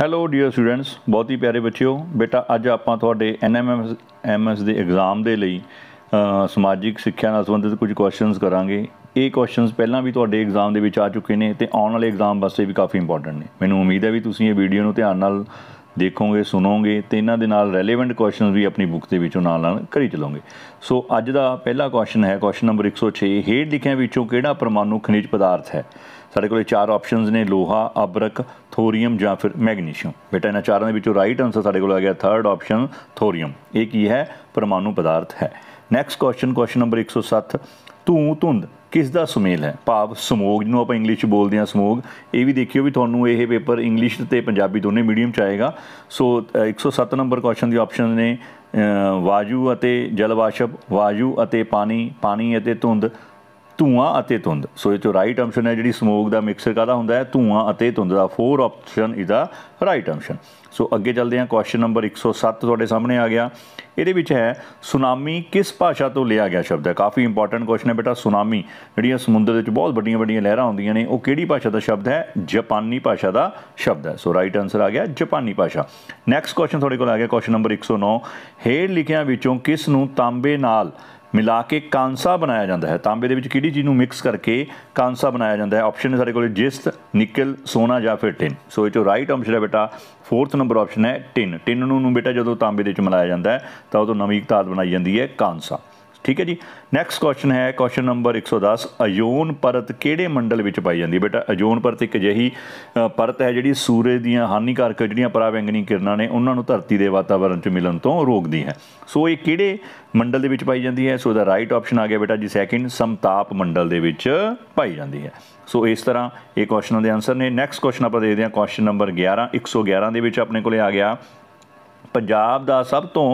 hello dear students ਬਹੁਤ ਹੀ ਪਿਆਰੇ ਬੱਚਿਓ ਬੇਟਾ ਅੱਜ ਆਪਾਂ ਤੁਹਾਡੇ ਐਨਐਮਐਸ ਐਮਐਸ ਦੇ ਐਗਜ਼ਾਮ ਦੇ ਲਈ ਸਮਾਜਿਕ ਸਿੱਖਿਆ ਨਾਲ ਸੰਬੰਧਿਤ ਕੁਝ ਕੁਐਸਚਨਸ ਕਰਾਂਗੇ ਇਹ ਕੁਐਸਚਨਸ ਪਹਿਲਾਂ ਵੀ ਤੁਹਾਡੇ ਐਗਜ਼ਾਮ ਦੇ ਵਿੱਚ ਆ ਚੁੱਕੇ ਨੇ ਤੇ ਆਉਣ ਵਾਲੇ ਐਗਜ਼ਾਮ ਵਾਸਤੇ ਵੀ ਕਾਫੀ ਇੰਪੋਰਟੈਂਟ ਨੇ ਮੈਨੂੰ ਉਮੀਦ ਹੈ ਵੀ ਤੁਸੀਂ ਇਹ ਵੀਡੀਓ ਨੂੰ ਧਿਆਨ ਨਾਲ ਦੇਖੋਗੇ ਸੁਣੋਗੇ ਤੇ ਇਹਨਾਂ ਦੇ ਨਾਲ ਰੈਲੇਵੈਂਟ ਕੁਐਸਚਨਸ ਵੀ ਆਪਣੀ ਬੁੱਕ ਦੇ ਵਿੱਚੋਂ ਨਾਲ ਨਾਲ ਕਰੀ ਚਲੋਗੇ ਸੋ ਅੱਜ ਦਾ ਪਹਿਲਾ ਕੁਐਸਚਨ ਹੈ ਕੁਐਸਚਨ ਨੰਬਰ 106 ਹੇਠ ਲਿਖਿਆਂ ਵਿੱਚੋਂ ਕਿਹੜਾ ਪਰਮਾਣੂ ਖਣਿਜ ਪਦਾਰਥ ਹੈ ਸਾਡੇ ਕੋਲੇ ਚਾਰ ਆਪਸ਼ਨਸ ਨੇ ਲੋਹਾ ਅਬਰਕ ਥੋਰੀਅਮ ਜਾਂ ਫਿਰ ਮੈਗਨੀਸ਼ੀਅਮ ਬੇਟਾ ਇਹਨਾਂ ਚਾਰਾਂ ਦੇ ਵਿੱਚੋਂ ਰਾਈਟ ਆਨਸਰ ਸਾਡੇ ਕੋਲ ਆ ਗਿਆ ਥਰਡ ਆਪਸ਼ਨ ਥੋਰੀਅਮ ਇਹ ਕੀ ਹੈ ਪਰਮਾਣੂ ਪਦਾਰਥ ਹੈ ਨੈਕਸਟ ਕੁਐਸਚਨ ਕੁਐਸਚਨ ਨੰਬਰ 107 ਧੂ ਧੁੰਦ ਕਿਸ ਦਾ ਸੁਮੇਲ ਹੈ ਭਾਵ ਸਮੋਗ ਜਿਹਨੂੰ ਆਪਾਂ ਇੰਗਲਿਸ਼ ਬੋਲਦੇ ਆ ਸਮੋਗ ਇਹ ਵੀ ਦੇਖਿਓ ਵੀ ਤੁਹਾਨੂੰ ਇਹ ਪੇਪਰ ਇੰਗਲਿਸ਼ ਤੇ ਪੰਜਾਬੀ ਦੋਨੇ ਮੀਡੀਅਮ ਚ ਆਏਗਾ ਸੋ 107 ਨੰਬਰ ਕੁਐਸਚਨ ਦੀ ਆਪਸ਼ਨ ਨੇ ਵਾਯੂ ਅਤੇ ਜਲ ਵਾਸ਼ਪ ਵਾਯੂ ਅਤੇ ਪਾਣੀ ਪਾਣੀ ਅਤੇ ਧੁੰਦ ਧੂਆਂ ਅਤੇ ਧੁੰਦ ਸੋ ਇਹ ਚੋ ਰਾਈਟ ਆਪਸ਼ਨ ਹੈ ਜਿਹੜੀ ਸਮੋਗ ਦਾ ਮਿਕਸਰ ਕਾਦਾ ਹੁੰਦਾ ਹੈ ਧੂਆਂ ਅਤੇ ਧੁੰਦ ਦਾ 4 option is a right option so ਅੱਗੇ ਚੱਲਦੇ ਹਾਂ ਕੁਐਸਚਨ ਨੰਬਰ 107 ਤੁਹਾਡੇ ਸਾਹਮਣੇ ਆ ਗਿਆ ਇਹਦੇ ਵਿੱਚ ਹੈ ਸੁਨਾਮੀ ਕਿਸ ਭਾਸ਼ਾ ਤੋਂ ਲਿਆ ਗਿਆ ਸ਼ਬਦ ਹੈ ਕਾਫੀ ਇੰਪੋਰਟੈਂਟ ਕੁਐਸਚਨ ਹੈ ਬੇਟਾ ਸੁਨਾਮੀ ਜਿਹੜੀਆਂ ਸਮੁੰਦਰ ਦੇ ਵਿੱਚ ਬਹੁਤ ਵੱਡੀਆਂ ਵੱਡੀਆਂ ਲਹਿਰਾਂ ਆਉਂਦੀਆਂ ਨੇ ਉਹ ਕਿਹੜੀ ਭਾਸ਼ਾ ਦਾ ਸ਼ਬਦ ਹੈ ਜਾਪਾਨੀ ਭਾਸ਼ਾ ਦਾ ਸ਼ਬਦ ਹੈ ਸੋ ਰਾਈਟ ਆਨਸਰ ਆ ਗਿਆ ਜਾਪਾਨੀ ਭਾਸ਼ਾ ਨੈਕਸਟ ਕੁਐਸਚਨ ਤੁਹਾਡੇ ਕੋਲ ਆ ਗਿਆ ਕੁਐਸਚਨ ਨੰਬਰ 109 ਹੇਡ ਲਿਖਿਆਂ ਵਿੱਚੋਂ ਕਿਸ ਨੂੰ ਤਾਂਬੇ ਨਾਲ ਮਿਲਾ ਕੇ ਕਾਂਸਾ ਬਣਾਇਆ ਜਾਂਦਾ ਹੈ ਤਾਂਬੇ ਦੇ ਵਿੱਚ ਕਿਹੜੀ ਚੀਜ਼ ਨੂੰ ਮਿਕਸ ਕਰਕੇ ਕਾਂਸਾ ਬਣਾਇਆ ਜਾਂਦਾ ਹੈ ਆਪਸ਼ਨ ਹੈ ਸਾਡੇ ਕੋਲ ਜਿਸਤ ਨਿਕਲ ਸੋਨਾ ਜਾਂ ਫਿਰ ਟਿਨ ਸੋ ਇਹ ਚੋ ਰਾਈਟ ਆਪਸ਼ਨ ਹੈ ਬੇਟਾ ਫੋਰਥ ਨੰਬਰ ਆਪਸ਼ਨ ਹੈ ਟਿਨ ਟਿਨ ਨੂੰ ਬੇਟਾ ਜਦੋਂ ਤਾਂਬੇ ਦੇ ਵਿੱਚ ਮਿਲਾਇਆ ਜਾਂਦਾ ਹੈ ਤਾਂ ਉਹ ਤੋਂ ਨਵੀਂ ਧਾਤ ਬਣਾਈ ਜਾਂਦੀ ਹੈ ਕਾਂਸਾ ਠੀਕ ਹੈ ਜੀ ਨੈਕਸਟ ਕੁਐਸਚਨ ਹੈ ਕੁਐਸਚਨ ਨੰਬਰ 110 ਅਯੋਨ ਪਰਤ ਕਿਹੜੇ ਮੰਡਲ ਵਿੱਚ ਪਾਈ ਜਾਂਦੀ ਹੈ ਬੇਟਾ ਅਯੋਨ ਪਰਤ ਇੱਕ ਅਜਿਹੀ ਪਰਤ ਹੈ ਜਿਹੜੀ ਸੂਰਜ ਦੀਆਂ ਹਾਨੀਕਾਰਕ ਜਿਹੜੀਆਂ ਪਰਾਵੈਂਗਨੀ ਕਿਰਨਾਂ ਨੇ ਉਹਨਾਂ ਨੂੰ ਧਰਤੀ ਦੇ ਵਾਤਾਵਰਣ 'ਚ ਮਿਲਣ ਤੋਂ ਰੋਕਦੀ ਹੈ ਸੋ ਇਹ ਕਿਹੜੇ ਮੰਡਲ ਦੇ ਵਿੱਚ ਪਾਈ ਜਾਂਦੀ ਹੈ ਸੋ ਦਾ ਰਾਈਟ ਆਪਸ਼ਨ ਆ ਗਿਆ ਬੇਟਾ ਜੀ ਸੈਕਿੰਡ ਸਮਤਾਪ ਮੰਡਲ ਦੇ ਵਿੱਚ ਪਾਈ ਜਾਂਦੀ ਹੈ ਸੋ ਇਸ ਤਰ੍ਹਾਂ ਇਹ ਕੁਐਸਚਨਾਂ ਦੇ ਆਨਸਰ ਨੇ ਨੈਕਸਟ ਕੁਐਸਚਨ ਆਪਾਂ ਦੇਖਦੇ ਹਾਂ ਕੁਐਸਚਨ ਨੰਬਰ 11 111 ਦੇ ਵਿੱਚ ਆਪਣੇ ਕੋਲੇ ਆ ਗਿਆ ਪੰਜਾਬ ਦਾ ਸਭ ਤੋਂ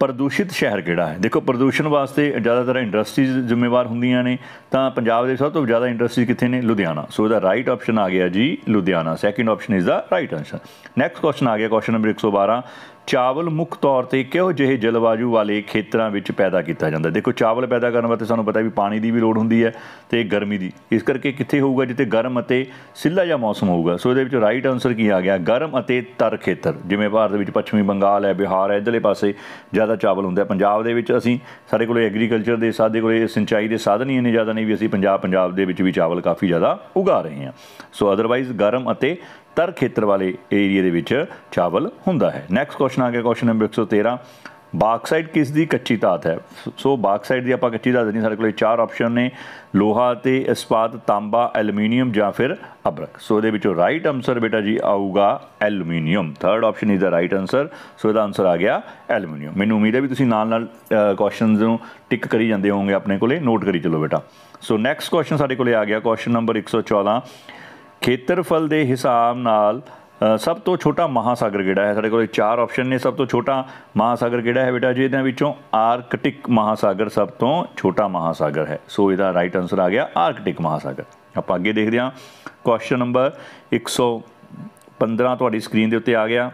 ਪ੍ਰਦੂਸ਼ਿਤ ਸ਼ਹਿਰ ਕਿਹੜਾ ਹੈ ਦੇਖੋ ਪ੍ਰਦੂਸ਼ਣ ਵਾਸਤੇ ਜ਼ਿਆਦਾਤਰ ਇੰਡਸਟਰੀਜ਼ ਜ਼ਿੰਮੇਵਾਰ ਹੁੰਦੀਆਂ ਨੇ ਤਾਂ ਪੰਜਾਬ ਦੇ ਸਭ ਤੋਂ ਜ਼ਿਆਦਾ ਇੰਡਸਟਰੀਜ਼ ਕਿੱਥੇ ਨੇ ਲੁਧਿਆਣਾ ਸੋ ਇਹਦਾ ਰਾਈਟ ਆਪਸ਼ਨ ਆ ਗਿਆ ਜੀ Ludhiana second option is the right answer next question ਆ ਗਿਆ ਕੁਐਸਚਨ ਨੰਬਰ 112 ਚਾਵਲ ਮੁੱਖ ਤੌਰ ਤੇ ਕਿਹੋ ਜਿਹੇ ਜਲਵਾਯੂ ਵਾਲੇ ਖੇਤਰਾਂ ਵਿੱਚ ਪੈਦਾ ਕੀਤਾ ਜਾਂਦਾ ਦੇਖੋ ਚਾਵਲ ਪੈਦਾ ਕਰਨ ਵਾਸਤੇ ਸਾਨੂੰ ਪਤਾ ਵੀ ਪਾਣੀ ਦੀ ਵੀ ਲੋੜ ਹੁੰਦੀ ਹੈ ਤੇ ਗਰਮੀ ਦੀ ਇਸ ਕਰਕੇ ਕਿੱਥੇ ਹੋਊਗਾ ਜਿੱਥੇ ਗਰਮ ਅਤੇ ਸਿੱਲਾ ਜਾਂ ਮੌਸਮ ਹੋਊਗਾ ਸੋ ਇਹਦੇ ਵਿੱਚ ਰਾਈਟ ਆਨਸਰ ਕੀ ਆ ਗਿਆ ਗਰਮ ਅਤੇ ਤਰ ਖੇਤਰ ਜਿਵੇਂ ਭਾਰਤ ਵਿੱਚ ਪੱਛਮੀ ਬੰਗਾਲ ਹੈ ਬਿਹਾਰ ਹੈ ਇਧਰਲੇ ਪਾਸੇ ਜ਼ਿਆਦਾ ਚਾਵਲ ਹੁੰਦਾ ਪੰਜਾਬ ਦੇ ਵਿੱਚ ਅਸੀਂ ਸਾਡੇ ਕੋਲੇ ਐਗਰੀਕਲਚਰ ਦੇ ਸਾਡੇ ਕੋਲੇ ਸਿੰਚਾਈ ਦੇ ਸਾਧਨ ਹੀ ਇੰਨੇ ਜ਼ਿਆਦਾ ਨਹੀਂ ਵੀ ਅਸੀਂ ਪੰਜਾਬ ਪੰਜਾਬ ਦੇ ਵਿੱਚ ਵੀ ਚਾਵਲ ਕਾਫੀ ਜ਼ਿਆਦਾ ਉਗਾ ਰਹੇ ਹਾਂ ਸੋ ਅਦਰਵਾਈਜ਼ ਗਰਮ ਅਤੇ ਤਰ ਖੇਤਰ ਵਾਲੇ ਏਰੀਆ ਦੇ ਵਿੱਚ ਚਾਵਲ ਹੁੰਦਾ ਹੈ ਨੈਕਸਟ ਕੁਐਸਚਨ ਆ ਗਿਆ ਕੁਐਸਚਨ ਨੰਬਰ 113 ਬਾਕਸਾਈਡ ਕਿਸ ਦੀ ਕੱਚੀ ਧਾਤ ਹੈ ਸੋ ਬਾਕਸਾਈਡ ਦੀ ਆਪਾਂ ਕੱਚੀ ਧਾਤ ਨਹੀਂ ਸਾਡੇ ਕੋਲ ਚਾਰ ਆਪਸ਼ਨ ਨੇ ਲੋਹਾ ਤੇ ਇਸਪਾਤ ਤਾਂਬਾ ਐਲੂਮੀਨੀਅਮ ਜਾਂ ਫਿਰ ਅਬਰਕ ਸੋ ਇਹਦੇ ਵਿੱਚੋਂ ਰਾਈਟ ਆਨਸਰ ਬੇਟਾ ਜੀ ਆਊਗਾ aluminium third option is the right answer so ਇਹਦਾ ਆਨਸਰ ਆ ਗਿਆ ਐਲੂਮੀਨੀਅਮ ਮੈਨੂੰ ਉਮੀਦ ਹੈ ਵੀ ਤੁਸੀਂ ਨਾਲ ਨਾਲ ਕੁਐਸਚਨਸ ਨੂੰ ਟਿਕ ਕਰੀ ਜਾਂਦੇ ਹੋਵੋਗੇ ਆਪਣੇ ਕੋਲੇ ਨੋਟ ਕਰੀ ਚਲੋ ਬੇਟਾ ਸੋ ਨੈਕਸਟ ਕੁਐਸਚਨ ਸਾਡੇ ਕੋਲੇ ਆ ਗਿਆ ਕੁਐਸਚਨ ਨੰਬਰ 114 ਖੇਤਰਫਲ ਦੇ ਹਿਸਾਬ ਨਾਲ ਸਭ ਤੋਂ ਛੋਟਾ ਮਹਾਸਾਗਰ ਕਿਹੜਾ ਹੈ ਸਾਡੇ ਕੋਲ ਚਾਰ ਆਪਸ਼ਨ ਨੇ ਸਭ ਤੋਂ ਛੋਟਾ ਮਹਾਸਾਗਰ ਕਿਹੜਾ ਹੈ ਬੇਟਾ ਜੀ ਇਹਦੇ ਵਿੱਚੋਂ ਆਰਕਟਿਕ ਮਹਾਸਾਗਰ ਸਭ ਤੋਂ ਛੋਟਾ ਮਹਾਸਾਗਰ ਹੈ ਸੋ ਇਹਦਾ ਰਾਈਟ ਆਨਸਰ ਆ ਗਿਆ ਆਰਕਟਿਕ ਮਹਾਸਾਗਰ ਆਪਾਂ ਅੱਗੇ ਦੇਖਦੇ ਹਾਂ ਕੁਐਸਚਨ ਨੰਬਰ 115 ਤੁਹਾਡੀ ਸਕਰੀਨ ਦੇ ਉੱਤੇ ਆ ਗਿਆ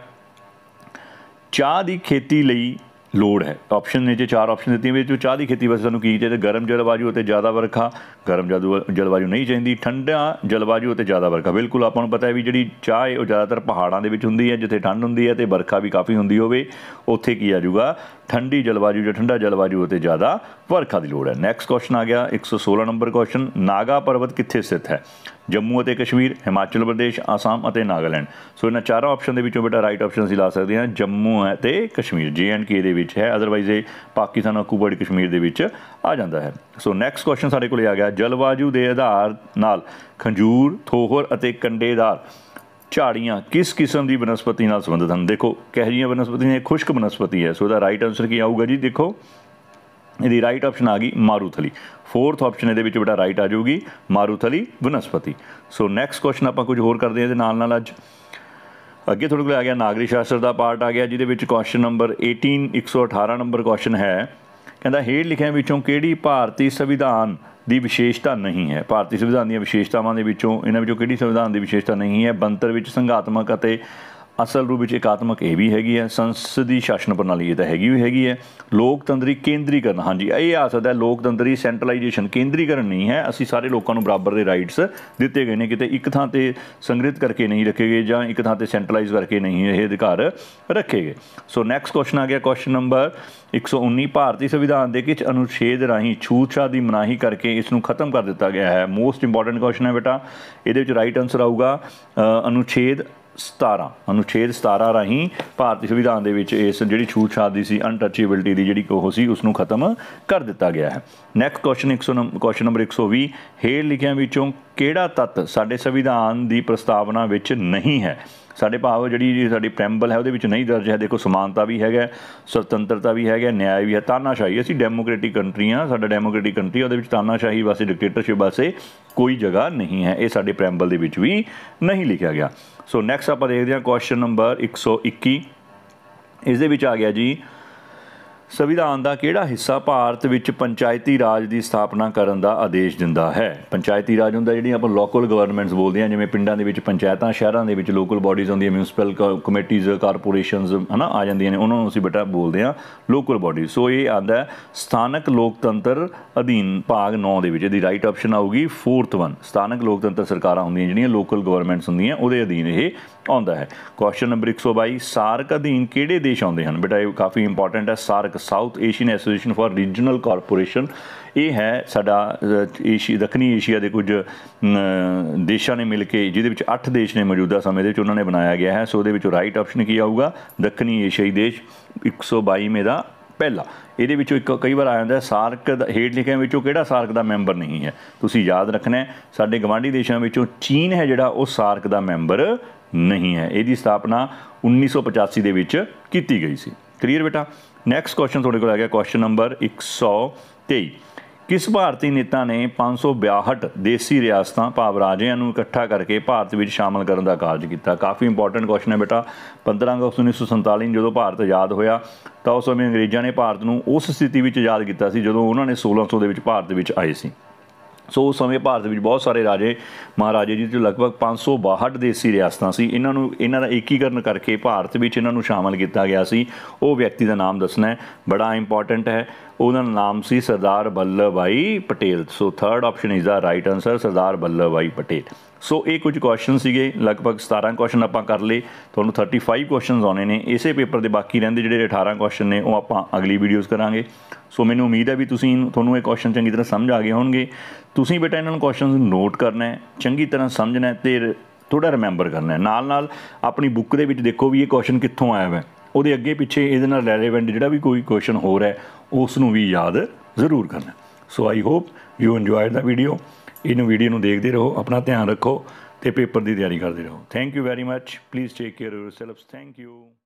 ਚਾਹ ਦੀ ਖੇਤੀ ਲਈ ਲੋੜ ਹੈ ਆਪਸ਼ਨ ਨੇ ਜੇ ਚਾਰ ਆਪਸ਼ਨ ਦਿੱਤੀਆਂ ਵੀ ਜੋ ਚਾਹ ਦੀ ਖੇਤੀ ਵਾਸਤੇ ਸਾਨੂੰ ਕੀ ਚਾਹੀਦਾ ਗਰਮ ਜਲਵਾਯੂ ਅਤੇ ਜ਼ਿਆਦਾ ਵਰਖਾ ਗਰਮ ਜਲਵਾਯੂ ਨਹੀਂ ਚਾਹੀਦੀ ਠੰਡਾ ਜਲਵਾਯੂ ਅਤੇ ਜ਼ਿਆਦਾ ਵਰਖਾ ਬਿਲਕੁਲ ਆਪਾਂ ਨੂੰ ਪਤਾ ਹੈ ਵੀ ਜਿਹੜੀ ਚਾਹ ਹੈ ਉਹ ਜ਼ਿਆਦਾਤਰ ਪਹਾੜਾਂ ਦੇ ਵਿੱਚ ਹੁੰਦੀ ਹੈ ਜਿੱਥੇ ਠੰਡ ਹੁੰਦੀ ਹੈ ਤੇ ਵਰਖਾ ਵੀ ਕਾਫੀ ਹੁੰਦੀ ਹੋਵੇ ਉੱਥੇ ਕੀ ਆ ਜਾਊਗਾ ਠੰਡੀ ਜਲਵਾਯੂ ਜਾਂ ਠੰਡਾ ਜਲਵਾਯੂ ਅਤੇ ਜ਼ਿਆਦਾ ਵਰਖਾ ਦੀ ਲੋੜ ਹੈ ਨੈਕਸਟ ਕੁਐਸਚਨ ਆ ਗਿਆ 116 ਨੰਬਰ ਕੁਐਸਚਨ ਨਾਗਾ ਪਰਬਤ ਕਿੱਥੇ ਸਥਿਤ ਹੈ ਜੰਮੂ ਅਤੇ ਕਸ਼ਮੀਰ ਹਿਮਾਚਲ ਪ੍ਰਦੇਸ਼ ਆਸਾਮ ਅਤੇ ਨਾਗਾਲੈਂਡ ਸੋ ਇਹਨਾਂ ਚਾਰਾਂ ਆਪਸ਼ਨ ਦੇ ਵਿੱਚੋਂ ਬੇਟਾ ਰਾਈਟ ਆਪਸ਼ਨ ਅਸੀਂ ਲਾ ਸਕਦੇ ਹਾਂ ਜੰਮੂ ਹੈ ਤੇ ਕਸ਼ਮੀਰ ਜੀ ਐਂਡ ਕੇ ਦੇ ਵਿੱਚ ਹੈ ਅਦਰਵਾਈਜ਼ ਇਹ ਪਾਕਿਸਤਾਨ ਆਕੂਪਾਈਡ ਕਸ਼ਮੀਰ ਦੇ ਵਿੱਚ ਆ ਜਾਂਦਾ ਹੈ ਸੋ ਨੈਕਸਟ ਕੁਐਸਚਨ ਸਾਡੇ ਕੋਲੇ ਆ ਗਿਆ ਜਲਵਾਯੂ ਦੇ ਆਧਾਰ ਨਾਲ ਖੰਜੂਰ ਥੋਹਰ ਅਤੇ ਕੰਡੇਦਾਰ ਝਾੜੀਆਂ ਕਿਸ ਕਿਸਮ ਦੀ ਬਨਸਪਤੀ ਨਾਲ ਸੰਬੰਧਿਤ ਹਨ ਦੇਖੋ ਕਹਿ ਜੀਆਂ ਬਨਸਪਤੀ ਨੇ ਖੁਸ਼ਕ ਬਨਸਪਤੀ ਹੈ ਸੋ ਦਾ ਰਾਈਟ ਆਨਸਰ ਕੀ ਆਊਗਾ ਜੀ ਦੇਖੋ ਇਹਦੀ ਰਾਈਟ ਆਪਸ਼ਨ ਆ ਗਈ ਮਾਰੂਥਲੀ ਫੋਰਥ ਆਪਸ਼ਨ ਇਹਦੇ ਵਿੱਚ ਬੇਟਾ ਰਾਈਟ ਆ ਜਾਊਗੀ ਮਾਰੂਥਲੀ ਬਨਸਪਤੀ ਸੋ ਨੈਕਸਟ ਕੁਐਸਚਨ ਆਪਾਂ ਕੁਝ ਹੋਰ ਕਰਦੇ ਹਾਂ ਇਹਦੇ ਨਾਲ ਨਾਲ ਅੱਜ ਅੱਗੇ ਤੁਹਾਡੇ ਕੋਲ ਆ ਗਿਆ ਨਾਗਰੀ ਸ਼ਾਸਤਰ ਦਾ ਪਾਰਟ ਆ ਗਿਆ ਜਿਹਦੇ ਵਿੱਚ ਕੁਐਸਚਨ ਨੰਬਰ 18 118 ਨੰਬਰ ਕੁਐਸਚਨ ਹੈ ਕਹਿੰਦਾ ਹੇਠ ਲਿਖਿਆਂ ਵਿੱਚੋਂ ਕਿਹੜੀ ਭਾਰਤੀ ਸੰਵਿਧਾਨ ਦੀ ਵਿਸ਼ੇਸ਼ਤਾ ਨਹੀਂ ਹੈ ਭਾਰਤੀ ਸੰਵਿਧਾਨ ਦੀਆਂ ਵਿਸ਼ੇਸ਼ਤਾਵਾਂ ਦੇ ਵਿੱਚੋਂ ਇਹਨਾਂ ਵਿੱਚੋਂ ਕਿਹੜੀ ਸੰਵਿਧਾਨ ਦੀ ਵਿਸ਼ੇਸ਼ਤਾ ਨਹੀਂ ਹੈ ਬੰਤਰ ਵਿੱਚ ਸੰਘਾਤਮਕ ਅਤੇ ਅਸਲ ਰੂਪ ਵਿੱਚ ਇਕਾਤਮਕ ਇਹ ਵੀ ਹੈਗੀ ਹੈ ਸੰਸਦੀ ਸ਼ਾਸਨ ਪ੍ਰਣਾਲੀ ਇਹ ਤਾਂ ਹੈਗੀ ਵੀ ਹੈਗੀ ਹੈ ਲੋਕਤੰਤਰੀ ਕੇਂਦਰੀਕਰਨ ਹਾਂਜੀ ਇਹ ਆ ਸਕਦਾ ਲੋਕਤੰਤਰੀ ਸੈਂਟਰਲਾਈਜੇਸ਼ਨ ਕੇਂਦਰੀਕਰਨ ਨਹੀਂ ਹੈ ਅਸੀਂ ਸਾਰੇ ਲੋਕਾਂ ਨੂੰ ਬਰਾਬਰ ਦੇ ਰਾਈਟਸ ਦਿੱਤੇ ਗਏ ਨੇ ਕਿਤੇ ਇੱਕ ਥਾਂ ਤੇ ਸੰਗ੍ਰਿਤ ਕਰਕੇ ਨਹੀਂ ਰੱਖੇ ਗਏ ਜਾਂ ਇੱਕ ਥਾਂ ਤੇ ਸੈਂਟਰਲਾਈਜ਼ ਕਰਕੇ ਨਹੀਂ ਇਹ ਅਧਿਕਾਰ ਰੱਖੇ ਗਏ ਸੋ ਨੈਕਸਟ ਕੁਐਸਚਨ ਆ ਗਿਆ ਕੁਐਸਚਨ ਨੰਬਰ 119 ਭਾਰਤੀ ਸੰਵਿਧਾਨ ਦੇ ਕਿਛ ਅਨੁਛੇਦ ਰਾਹੀਂ ਛੂਤਛਾਤ ਦੀ ਮਨਾਹੀ ਕਰਕੇ ਇਸ ਨੂੰ ਖਤਮ ਕਰ ਦਿੱਤਾ ਗਿਆ ਹੈ ਮੋਸਟ ਇੰਪੋਰਟੈਂਟ ਕੁਐਸਚਨ ਹੈ ਬੇਟਾ ਇਹਦੇ ਵਿੱਚ ਰਾਈਟ ਆਨਸਰ ਆਊਗਾ ਅਨੁਛੇਦ 17 ਅਨੁਛੇਦ 17 ਰਾਹੀਂ ਭਾਰਤੀ ਸੰਵਿਧਾਨ ਦੇ ਵਿੱਚ ਇਸ ਜਿਹੜੀ ਛੂਤਛਾਤ ਦੀ ਸੀ ਅਨਟਚੇਬਿਲਟੀ ਦੀ ਜਿਹੜੀ ਕੋਹ ਸੀ ਉਸ ਨੂੰ ਖਤਮ ਕਰ ਦਿੱਤਾ ਗਿਆ ਹੈ ਨੈਕਸਟ ਕੁਐਸਚਨ 100 ਕੁਐਸਚਨ ਨੰਬਰ 120 ਹੇਰ ਲਿਖਿਆਂ ਵਿੱਚੋਂ ਕਿਹੜਾ ਤੱਤ ਸਾਡੇ ਸੰਵਿਧਾਨ ਦੀ ਪ੍ਰਸਤਾਵਨਾ ਵਿੱਚ ਨਹੀਂ ਹੈ ਸਾਡੇ ਭਾਵ ਜਿਹੜੀ ਸਾਡੀ ਪ੍ਰੈਮਬਲ ਹੈ ਉਹਦੇ ਵਿੱਚ ਨਹੀਂ ਦਰਜ ਹੈ ਦੇਖੋ ਸਮਾਨਤਾ ਵੀ ਹੈਗਾ ਸੁਤੰਤਰਤਾ ਵੀ ਹੈਗਾ ਨਿਆਂ ਵੀ ਹੈ ਤਾਨਾਸ਼ਾਹੀ ਅਸੀਂ ਡੈਮੋਕ੍ਰੈਟਿਕ ਕੰਟਰੀ ਆ ਸਾਡਾ ਡੈਮੋਕ੍ਰੈਟਿਕ ਕੰਟਰੀ ਉਹਦੇ ਵਿੱਚ ਤਾਨਾਸ਼ਾਹੀ ਵਾਸਤੇ ਡਿਕਟੇਟਰਸ਼ਿਪ ਵਾਸਤੇ ਕੋਈ ਜਗ੍ਹਾ ਨਹੀਂ ਹੈ ਇਹ ਸਾਡੇ ਪ੍ਰੈਮਬਲ ਦੇ ਵਿੱਚ ਵੀ ਨਹੀਂ ਲਿਖਿਆ ਗਿਆ ਸੋ ਨੈਕਸਟ ਆਪਾਂ ਦੇਖਦੇ ਹਾਂ ਕੁਐਸਚਨ ਨੰਬਰ 121 ਇਸ ਦੇ ਵਿੱਚ ਆ ਗਿਆ ਜੀ ਸੰਵਿਧਾਨ ਦਾ ਕਿਹੜਾ ਹਿੱਸਾ ਭਾਰਤ ਵਿੱਚ ਪੰਚਾਇਤੀ ਰਾਜ ਦੀ ਸਥਾਪਨਾ ਕਰਨ ਦਾ ਆਦੇਸ਼ ਦਿੰਦਾ ਹੈ ਪੰਚਾਇਤੀ ਰਾਜ ਹੁੰਦਾ ਜਿਹੜੀ ਆਪਾਂ ਲੋਕਲ ਗਵਰਨਮੈਂਟਸ ਬੋਲਦੇ ਆ ਜਿਵੇਂ ਪਿੰਡਾਂ ਦੇ ਵਿੱਚ ਪੰਚਾਇਤਾਂ ਸ਼ਹਿਰਾਂ ਦੇ ਵਿੱਚ ਲੋਕਲ ਬਾਡੀਜ਼ ਹੁੰਦੀਆਂ ਮਿਊਨਿਸਪਲ ਕਮੇਟੀਆਂ ਕਾਰਪੋਰੇਸ਼ਨਸ ਹਨਾ ਆ ਜਾਂਦੀਆਂ ਨੇ ਉਹਨਾਂ ਨੂੰ ਅਸੀਂ ਬੇਟਾ ਬੋਲਦੇ ਆ ਲੋਕਲ ਬਾਡੀ ਸੋ ਇਹ ਆਂਦਾ ਸਥਾਨਕ ਲੋਕਤੰਤਰ ਅਧੀਨ ਭਾਗ 9 ਦੇ ਵਿੱਚ ਇਹਦੀ ਰਾਈਟ ਆਪਸ਼ਨ ਆਊਗੀ 4th ਵਨ ਸਥਾਨਕ ਲੋਕਤੰਤਰ ਸਰਕਾਰਾਂ ਹੁੰਦੀਆਂ ਜਿਹੜੀਆਂ ਲੋਕਲ ਗਵਰਨਮੈਂਟਸ ਹੁੰਦੀਆਂ ਉਹਦੇ ਅਧੀਨ ਇਹ ਆਉਂਦਾ ਹੈ ਕੁਐਸਚਨ ਨੰਬਰ 122 ਸਾਰਕ ਅਧੀਨ ਕਿਹੜੇ ਦੇਸ਼ ਆਉਂਦੇ ਹਨ ਬੇਟਾ ਇਹ ਕਾਫੀ ਇੰਪੋਰਟੈਂਟ ਹੈ SAARC South Asian Association for Regional Corporation ਇਹ ਹੈ ਸਾਡਾ ਏਸ਼ੀ ਦੱਖਣੀ ਏਸ਼ੀਆ ਦੇ ਕੁਝ ਦੇਸ਼ਾਂ ਨੇ ਮਿਲ ਕੇ ਜਿਹਦੇ ਵਿੱਚ 8 ਦੇਸ਼ ਨੇ ਮੌਜੂਦਾ ਸਮੇਂ ਦੇ ਵਿੱਚ ਉਹਨਾਂ ਨੇ ਬਣਾਇਆ ਗਿਆ ਹੈ ਸੋ ਉਹਦੇ ਵਿੱਚ ਰਾਈਟ ਆਪਸ਼ਨ ਕੀ ਆਊਗਾ ਦੱਖਣੀ ਏਸ਼ੀਆਈ ਦੇਸ਼ 122ਵੇਂ ਦਾ ਪਹਿਲਾ ਇਹਦੇ ਵਿੱਚੋਂ ਇੱਕ ਕਈ ਵਾਰ ਆ ਜਾਂਦਾ ਹੈ ਸਾਰਕ ਦਾ ਹੇਠ ਲਿਖਿਆ ਵਿੱਚੋਂ ਕਿਹੜਾ ਸਾਰਕ ਦਾ ਮੈਂਬਰ ਨਹੀਂ ਹੈ ਤੁਸੀਂ ਯਾਦ ਰੱਖਣਾ ਸਾਡੇ ਗਵਾਂਢੀ ਦੇਸ਼ਾਂ ਵਿੱਚੋਂ ਚੀਨ ਹੈ ਜਿਹੜਾ ਉਹ ਸਾਰਕ ਦਾ ਮੈਂਬਰ ਨਹੀਂ ਹੈ ਇਹਦੀ ਸਥਾਪਨਾ 1985 ਦੇ ਵਿੱਚ ਕੀਤੀ ਗਈ ਸੀ ਕਲੀਅਰ ਬੇਟਾ ਨੈਕਸਟ ਕੁਐਸਚਨ ਤੁਹਾਡੇ ਕੋਲ ਆ ਗਿਆ ਕੁਐਸਚਨ ਨੰਬਰ 123 ਕਿਸ ਭਾਰਤੀ ਨੇਤਾ ਨੇ 562 ਦੇਸੀ ਰਿਆਸਤਾਂ ਭਾਵ ਰਾਜਿਆਂ ਨੂੰ ਇਕੱਠਾ ਕਰਕੇ ਭਾਰਤ ਵਿੱਚ ਸ਼ਾਮਲ ਕਰਨ ਦਾ ਕਾਰਜ ਕੀਤਾ ਕਾਫੀ ਇੰਪੋਰਟੈਂਟ ਕੁਐਸਚਨ ਹੈ ਬੇਟਾ 15 ਅਗਸਤ 1947 ਜਦੋਂ ਭਾਰਤ ਆਜ਼ਾਦ ਹੋਇਆ ਤਾਂ ਉਸ ਸਮੇਂ ਅੰਗਰੇਜ਼ਾਂ ਨੇ ਭਾਰਤ ਨੂੰ ਉਸ ਸਥਿਤੀ ਵਿੱਚ ਆਜ਼ਾਦ ਕੀਤਾ ਸੀ ਜਦੋਂ ਉਹਨਾਂ ਨੇ 1600 ਦੇ ਵਿੱਚ ਭਾਰਤ ਵਿੱਚ ਆਏ ਸੀ ਸੋ ਉਸ ਸਮੇਂ ਭਾਰਤ ਵਿੱਚ ਬਹੁਤ ਸਾਰੇ ਰਾਜੇ ਮਹਾਰਾਜੇ ਜੀ ਤੇ ਲਗਭਗ 562 ਦੇਸੀ ਰਿਆਸਤਾਂ ਸੀ ਇਹਨਾਂ ਨੂੰ ਇਹਨਾਂ ਦਾ ਏਕੀਕਰਨ ਕਰਕੇ ਭਾਰਤ ਵਿੱਚ ਇਹਨਾਂ ਨੂੰ ਸ਼ਾਮਲ ਕੀਤਾ ਗਿਆ ਸੀ ਉਹ ਵਿਅਕਤੀ ਦਾ ਨਾਮ ਦੱਸਣਾ ਬੜਾ ਇੰਪੋਰਟੈਂਟ ਹੈ ਉਹਨਾਂ ਦਾ ਨਾਮ ਸੀ Sardar Ballabh Bhai Patel so 3rd option is the right answer Sardar Ballabh Bhai Patel ਸੋ ਇਹ ਕੁਝ ਕੁਐਸਚਨ ਸੀਗੇ ਲਗਭਗ 17 ਕੁਐਸਚਨ ਆਪਾਂ ਕਰ ਲਏ ਤੁਹਾਨੂੰ 35 ਕੁਐਸਚਨਸ ਆਉਣੇ ਨੇ ਇਸੇ ਪੇਪਰ ਦੇ ਬਾਕੀ ਰਹਿੰਦੇ ਜਿਹੜੇ 18 ਕੁਐਸਚਨ ਨੇ ਉਹ ਆਪਾਂ ਅਗਲੀ ਵੀਡੀਓਜ਼ ਕਰਾਂਗੇ ਸੋ ਮੈਨੂੰ ਉਮੀਦ ਹੈ ਵੀ ਤੁਸੀਂ ਤੁਹਾਨੂੰ ਇਹ ਕੁਐਸਚਨ ਚੰਗੀ ਤਰ੍ਹਾਂ ਸਮਝ ਆ ਗਏ ਹੋਣਗੇ ਤੁਸੀਂ ਬੇਟਾ ਇਹਨਾਂ ਨੂੰ ਕੁਐਸਚਨਸ ਨੋਟ ਕਰਨਾ ਹੈ ਚੰਗੀ ਤਰ੍ਹਾਂ ਸਮਝਣਾ ਹੈ ਤੇ ਥੋੜਾ ਰਿਮੈਂਬਰ ਕਰਨਾ ਹੈ ਨਾਲ ਨਾਲ ਆਪਣੀ ਬੁੱਕ ਦੇ ਵਿੱਚ ਦੇਖੋ ਵੀ ਇਹ ਕੁਐਸਚਨ ਕਿੱਥੋਂ ਆਇਆ ਹੈ ਉਹਦੇ ਅੱਗੇ ਪਿੱਛੇ ਇਹਦੇ ਨਾਲ ਰੈਲੇਵੈਂਟ ਜਿਹੜਾ ਵੀ ਕੋਈ ਕੁਐਸਚਨ ਹੋਰ ਹੈ ਉਸ ਨੂੰ ਵੀ ਯਾਦ ਜ਼ਰੂਰ ਕਰਨਾ so I hope you enjoyed the video ਇਹਨੂੰ ਵੀਡੀਓ ਨੂੰ ਦੇਖਦੇ ਰਹੋ ਆਪਣਾ ਧਿਆਨ ਰੱਖੋ ਤੇ ਪੇਪਰ ਦੀ ਤਿਆਰੀ ਕਰਦੇ ਰਹੋ thank you very much please take care of selfs thank you